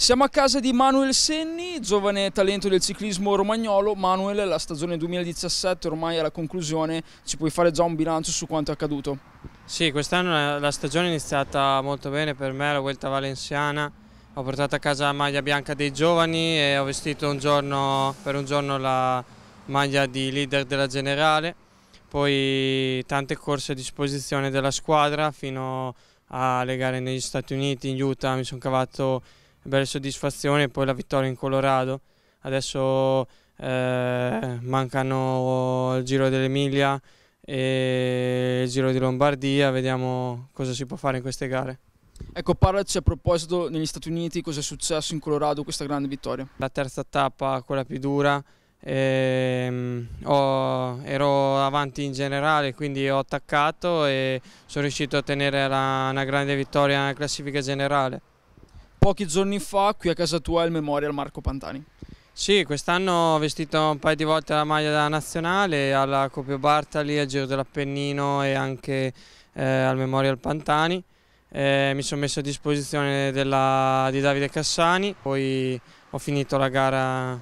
Siamo a casa di Manuel Senni, giovane talento del ciclismo romagnolo. Manuel, la stagione 2017 ormai è alla conclusione, ci puoi fare già un bilancio su quanto è accaduto? Sì, quest'anno la stagione è iniziata molto bene per me, la Vuelta Valenciana. Ho portato a casa la maglia bianca dei giovani e ho vestito un giorno, per un giorno la maglia di leader della generale. Poi tante corse a disposizione della squadra fino alle gare negli Stati Uniti, in Utah, mi sono cavato belle soddisfazioni, poi la vittoria in Colorado, adesso eh, mancano il Giro dell'Emilia e il Giro di Lombardia, vediamo cosa si può fare in queste gare. Ecco, parlaci a proposito negli Stati Uniti, cosa è successo in Colorado questa grande vittoria? La terza tappa, quella più dura, e, ehm, oh, ero avanti in generale quindi ho attaccato e sono riuscito a ottenere la, una grande vittoria nella classifica generale pochi giorni fa qui a casa tua il Memorial Marco Pantani. Sì, quest'anno ho vestito un paio di volte la maglia della nazionale alla Copio Bartali, al Giro dell'Appennino e anche eh, al Memorial Pantani. Eh, mi sono messo a disposizione della, di Davide Cassani, poi ho finito la gara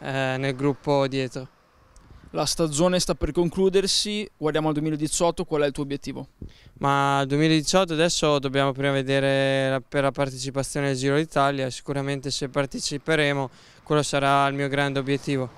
eh, nel gruppo dietro. La stagione sta per concludersi, guardiamo al 2018, qual è il tuo obiettivo? Ma 2018 adesso dobbiamo prima vedere per la partecipazione al Giro d'Italia, sicuramente se parteciperemo quello sarà il mio grande obiettivo.